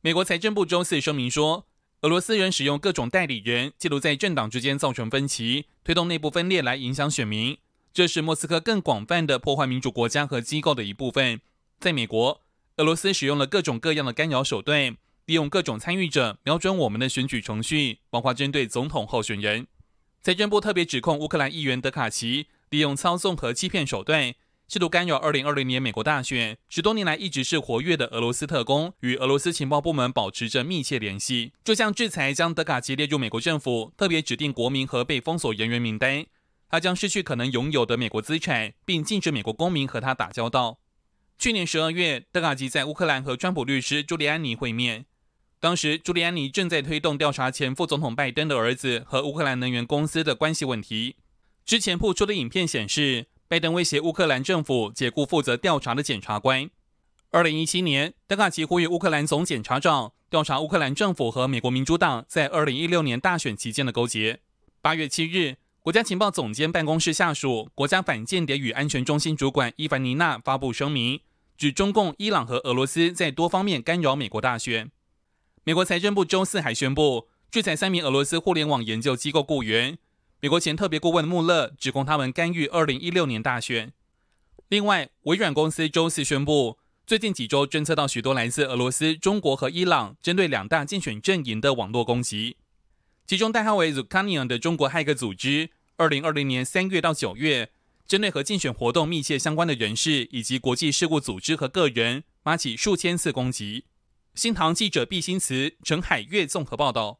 美国财政部周四声明说，俄罗斯人使用各种代理人，记录在政党之间造成分歧，推动内部分裂来影响选民。这是莫斯科更广泛的破坏民主国家和机构的一部分。在美国，俄罗斯使用了各种各样的干扰手段，利用各种参与者瞄准我们的选举程序，包括针对总统候选人。财政部特别指控乌克兰议员德卡奇利用操纵和欺骗手段。试图干扰2020年美国大选，十多年来一直是活跃的俄罗斯特工，与俄罗斯情报部门保持着密切联系。这项制裁将德卡奇列入美国政府特别指定国民和被封锁人员名单，他将失去可能拥有的美国资产，并禁止美国公民和他打交道。去年12月，德卡吉在乌克兰和川普律师朱利安尼会面，当时朱利安尼正在推动调查前副总统拜登的儿子和乌克兰能源公司的关系问题。之前曝出的影片显示。拜登威胁乌克兰政府解雇负责调查的检察官。二零一七年，德卡奇呼吁乌克兰总检察长调查乌克兰政府和美国民主党在二零一六年大选期间的勾结。八月七日，国家情报总监办公室下属国家反间谍与安全中心主管伊凡尼娜发布声明，指中共、伊朗和俄罗斯在多方面干扰美国大选。美国财政部周四还宣布，制裁三名俄罗斯互联网研究机构雇员。美国前特别顾问穆勒指控他们干预2016年大选。另外，微软公司周四宣布，最近几周侦测到许多来自俄罗斯、中国和伊朗针对两大竞选阵营的网络攻击。其中代号为 z u k a n i a n 的中国骇客组织，2020年3月到9月，针对和竞选活动密切相关的人士以及国际事务组织和个人发起数千次攻击。新唐记者毕新慈、陈海月综合报道。